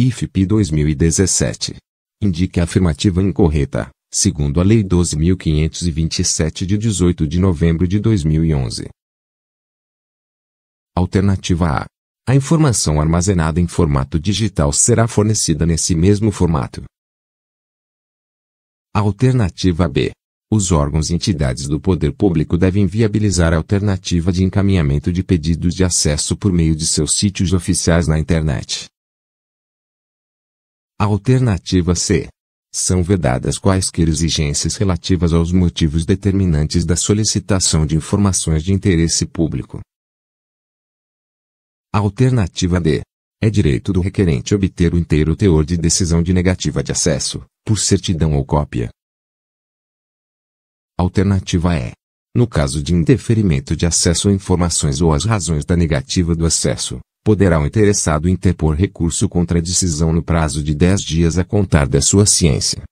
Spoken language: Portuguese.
IFP 2017. Indique a afirmativa incorreta, segundo a Lei 12.527 de 18 de novembro de 2011. Alternativa A. A informação armazenada em formato digital será fornecida nesse mesmo formato. Alternativa B. Os órgãos e entidades do poder público devem viabilizar a alternativa de encaminhamento de pedidos de acesso por meio de seus sítios oficiais na internet. Alternativa C. São vedadas quaisquer exigências relativas aos motivos determinantes da solicitação de informações de interesse público. Alternativa D. É direito do requerente obter o inteiro teor de decisão de negativa de acesso, por certidão ou cópia. Alternativa E. No caso de indeferimento de acesso a informações ou as razões da negativa do acesso, poderá o interessado interpor recurso contra a decisão no prazo de 10 dias a contar da sua ciência.